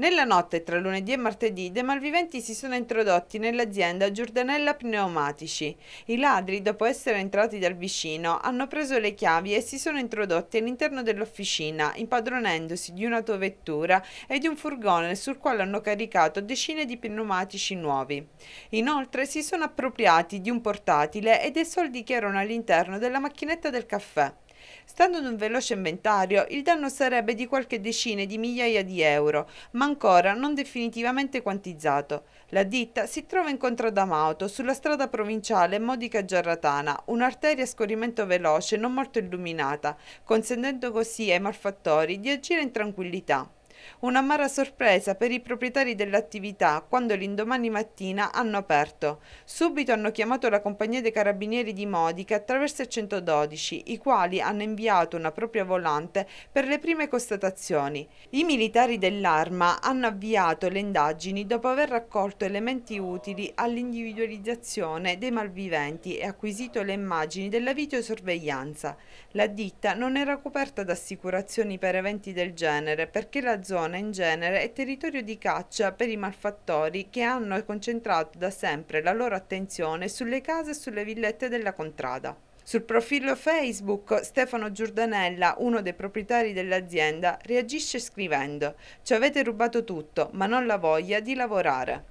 Nella notte tra lunedì e martedì dei malviventi si sono introdotti nell'azienda Giordanella Pneumatici. I ladri, dopo essere entrati dal vicino, hanno preso le chiavi e si sono introdotti all'interno dell'officina, impadronendosi di un'autovettura e di un furgone sul quale hanno caricato decine di pneumatici nuovi. Inoltre si sono appropriati di un portatile e dei soldi che erano all'interno della macchinetta del caffè. Stando ad un veloce inventario, il danno sarebbe di qualche decine di migliaia di euro, ma ancora non definitivamente quantizzato. La ditta si trova in Contraddamauto, sulla strada provinciale Modica-Giarratana, un'arteria a scorrimento veloce non molto illuminata, consentendo così ai malfattori di agire in tranquillità. Un'amara sorpresa per i proprietari dell'attività quando l'indomani mattina hanno aperto. Subito hanno chiamato la compagnia dei carabinieri di Modica attraverso il 112, i quali hanno inviato una propria volante per le prime constatazioni. I militari dell'arma hanno avviato le indagini dopo aver raccolto elementi utili all'individualizzazione dei malviventi e acquisito le immagini della videosorveglianza. La ditta non era coperta da assicurazioni per eventi del genere perché la zona zona in genere è territorio di caccia per i malfattori che hanno concentrato da sempre la loro attenzione sulle case e sulle villette della contrada. Sul profilo Facebook Stefano Giordanella, uno dei proprietari dell'azienda, reagisce scrivendo «Ci avete rubato tutto, ma non la voglia di lavorare».